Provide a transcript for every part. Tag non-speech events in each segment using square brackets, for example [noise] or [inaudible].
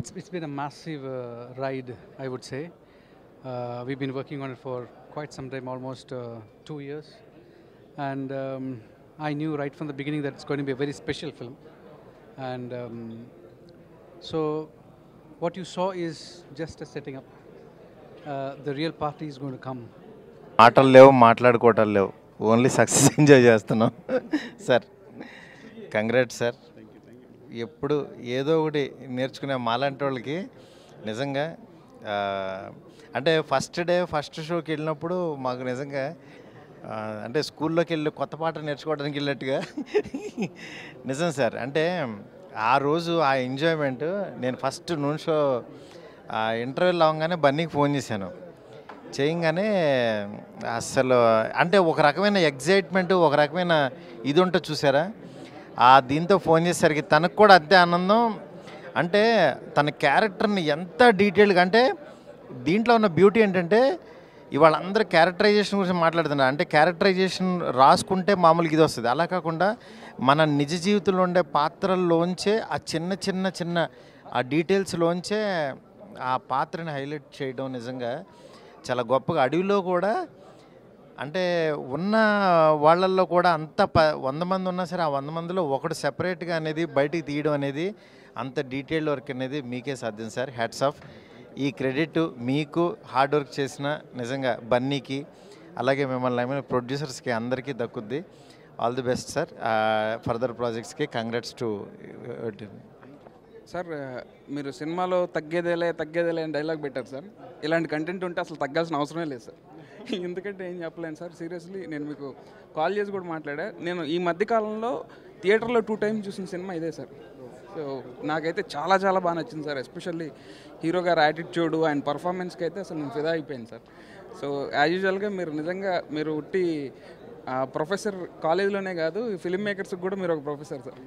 it's, it's been a massive uh, ride, I would say. Uh, we've been working on it for quite some time, almost uh, two years. And um, I knew right from the beginning that it's going to be a very special film. And um, so what you saw is just a setting up. Uh, the real party is going to come. మాటలు లేవు మాట్లాడుకోవటాలు లేవు only success enjoy చేస్తున్నాం [laughs] ఎప్పుడు ఏదో ఒకటి నేర్చుకునే మాలాంటి వాళ్ళకి నిజంగా అంటే ఫస్ట్ డే ఫస్ట్ షోకి వెళ్ళినప్పుడు మాకు నిజంగా అంటే స్కూల్లోకి వెళ్ళి కొత్త పాట నేర్చుకోవడానికి వెళ్ళినట్టుగా నిజం సార్ అంటే ఆ రోజు ఆ ఎంజాయ్మెంట్ నేను ఫస్ట్ నూన్ షో ఇంటర్వ్యూలో అవగానే బన్నీకి ఫోన్ చేశాను చేయంగానే అస్సలు అంటే ఒక రకమైన ఎగ్జైట్మెంట్ ఒక రకమైన ఇది ఉంటుంది చూసారా ఆ దీంతో ఫోన్ చేసేసరికి తనకు కూడా అంతే ఆనందం అంటే తన క్యారెక్టర్ని ఎంత డీటెయిల్గా అంటే దీంట్లో ఉన్న బ్యూటీ ఏంటంటే ఇవాళ అందరూ క్యారెక్టరైజేషన్ గురించి మాట్లాడుతున్నారు అంటే క్యారెక్టరైజేషన్ రాసుకుంటే మామూలుగా ఇది వస్తుంది అలా కాకుండా మన నిజ జీవితంలో ఉండే పాత్రల్లోంచే ఆ చిన్న చిన్న చిన్న ఆ డీటెయిల్స్లోంచే ఆ పాత్రని హైలైట్ చేయడం నిజంగా చాలా గొప్పగా అడవిలో కూడా అంటే ఉన్న వాళ్ళల్లో కూడా అంత ప వంద మంది ఉన్నా సరే ఆ వంద మందిలో ఒకటి సెపరేట్గా అనేది బయటికి తీయడం అనేది అంత డీటెయిల్డ్ వర్క్ అనేది మీకే సాధ్యం సార్ హ్యాట్స్ ఆఫ్ ఈ క్రెడిట్ మీకు హార్డ్ వర్క్ చేసిన నిజంగా బన్నీకి అలాగే మిమ్మల్ని ఏమైనా ప్రొడ్యూసర్స్కి అందరికీ దక్కుద్ది all the best sir further ప్రాజెక్ట్స్కి కంగ్రాట్స్ టు సార్ మీరు సినిమాలో తగ్గేదేలే తగ్గేదేలే అని డైలాగ్ పెట్టారు సార్ ఇలాంటి కంటెంట్ ఉంటే అసలు తగ్గాల్సిన అవసరమే లేదు సార్ ఎందుకంటే ఏం చెప్పలేను సార్ సీరియస్లీ నేను మీకు కాల్ చేసి కూడా మాట్లాడా నేను ఈ మధ్య కాలంలో థియేటర్లో టూ టైమ్స్ చూసిన సినిమా ఇదే సార్ సో నాకైతే చాలా చాలా బాగా నచ్చింది సార్ ఎస్పెషల్లీ హీరో గారి యాటిట్యూడ్ ఆయన పర్ఫార్మెన్స్కి అయితే అసలు నేను ఫిదా అయిపోయాను సార్ సో యాజ్ యూజువల్గా మీరు నిజంగా మీరు ఉట్టి ప్రొఫెసర్ కాలేజ్లోనే కాదు ఫిలిం మేకర్స్కి కూడా మీరు ఒక professor sir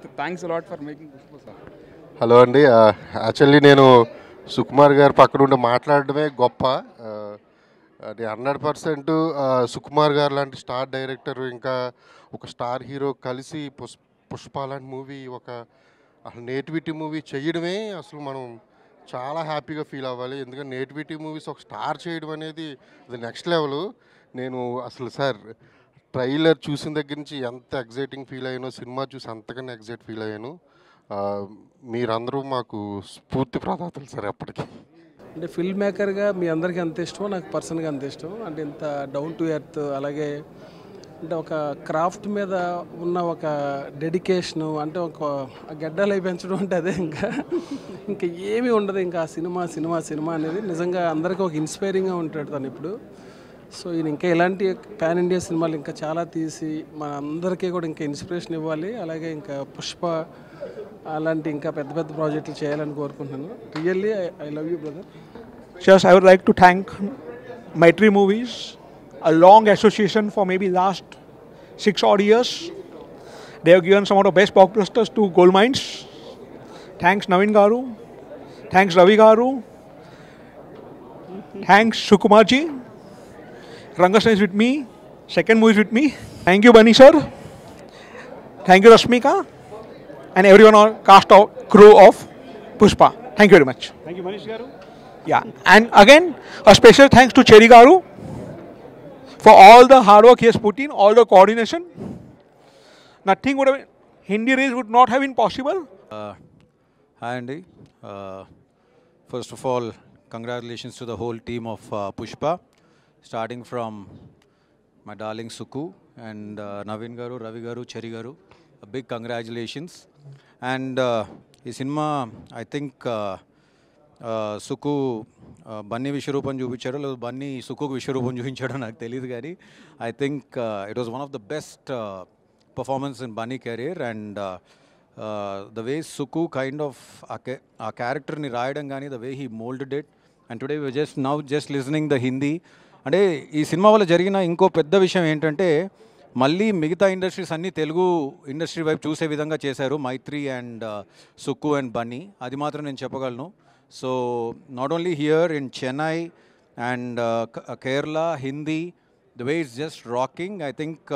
[laughs] thanks lot for making sir hello అండి యాక్చువల్లీ నేను సుకుమార్ గారు పక్కన ఉండి మాట్లాడడమే గొప్ప అది హండ్రెడ్ పర్సెంట్ సుకుమార్ గారు లాంటి స్టార్ డైరెక్టర్ ఇంకా ఒక స్టార్ హీరో కలిసి పుష్ పుష్ప లాంటి మూవీ ఒక నేటివిటీ మూవీ చేయడమే అసలు మనం చాలా హ్యాపీగా ఫీల్ అవ్వాలి ఎందుకంటే నేటివిటీ మూవీస్ ఒక స్టార్ చేయడం అనేది అది నెక్స్ట్ లెవెల్ నేను అసలు సార్ ట్రైలర్ చూసిన దగ్గర నుంచి ఎంత ఎగ్జైటింగ్ ఫీల్ అయ్యానో సినిమా చూసి అంతకన్నా ఎగ్జైట్ ఫీల్ అయ్యాను మీరందరూ మాకు స్ఫూర్తి ప్రదాతలు సార్ అప్పటికి అంటే ఫిల్మ్ మేకర్గా మీ అందరికీ అంత ఇష్టం నాకు పర్సన్గా అంత ఇష్టం అంటే ఇంత డౌన్ టు ఎర్త్ అలాగే అంటే ఒక క్రాఫ్ట్ మీద ఉన్న ఒక డెడికేషను అంటే ఒక గడ్డలు పెంచడం అంటే అదే ఇంకా ఇంకా ఏమీ ఉండదు ఇంకా సినిమా సినిమా సినిమా అనేది నిజంగా అందరికీ ఒక ఇన్స్పైరింగ్గా ఉంటాడు తను ఇప్పుడు సో ఇంకా ఇలాంటి పాన్ ఇండియా సినిమాలు ఇంకా చాలా తీసి మనందరికీ కూడా ఇంకా ఇన్స్పిరేషన్ ఇవ్వాలి అలాగే ఇంకా పుష్ప అలాంటి ఇంకా పెద్ద పెద్ద ప్రాజెక్టులు చేయాలని కోరుకుంటున్నాను really I love you brother షాస్ I would like to thank Mythri movies a long association for maybe last 6 or years they are given some of the best blockbusters to gold mines thanks Naveen garu thanks Ravi garu thanks Sukumar ji Rangashna is with me. Second movie is with me. Thank you, Bunny sir. Thank you, Rashmika. And everyone on cast of crew of Pushpa. Thank you very much. Thank you, Manish Garu. Yeah. And again, a special thanks to Cherry Garu for all the hard work he has put in, all the coordination. Nothing would have been, Hindi race would not have been possible. Uh, hi, Andy. Uh, first of all, congratulations to the whole team of uh, Pushpa. Starting from my darling Suku and Naveen garu Ravi garu Cherry garu big congratulations and ఈ సినిమా I think Suku Bunny విశ్వరూపం చూపించాడు లేదు బన్నీ సుకుకు విశ్వరూపం చూపించాడో నాకు తెలియదు కానీ I think it was one of the best performance in Bunny career and the way Suku kind of ఆ క్యారెక్టర్ని రాయడం కానీ the way he moulded it and today just now just listening the Hindi అంటే ఈ సినిమా వల్ల జరిగిన ఇంకో పెద్ద విషయం ఏంటంటే మళ్ళీ మిగతా ఇండస్ట్రీస్ అన్నీ తెలుగు ఇండస్ట్రీ వైపు చూసే విధంగా చేశారు Mythri and uh, Sukku and Bunny అది మాత్రం నేను చెప్పగలను so not only here in Chennai and Kerala Hindi the way is just rocking I think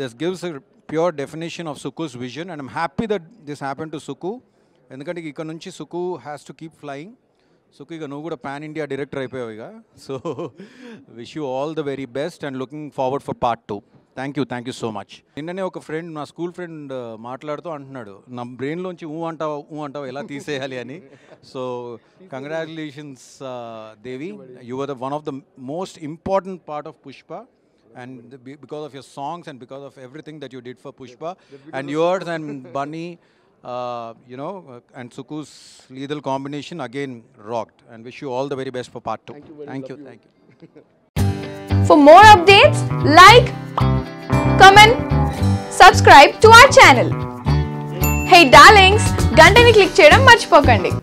this gives pure definition of Suku's vision and I'm happy that this happen to Suku ఎందుకంటే ఇక్కడ నుంచి Suku has to keep flying so ఇక నువ్వు కూడా pan India director అయిపోయావు ఇక so wish you all the very best and looking forward for part two thank you thank you so much నిన్ననే ఒక ఫ్రెండ్ నా స్కూల్ ఫ్రెండ్ uh, మాట్లాడుతూ అంటున్నాడు నా బ్రెయిన్లోంచి ఊ అంటావు ఊ అంటావు ఎలా తీసేయాలి అని so congratulations uh, Devi you are the one of the most important part of Pushpa and because of your songs and because of everything that you did for Pushpa and yours and Bunny uh, you know, and Suku's lethal combination again rocked. And wish you all the very best for part two. Thank you. Thank you, thank you. for more updates, like, comment, subscribe to our channel. Hey darlings, గంటని click చేయడం మర్చిపోకండి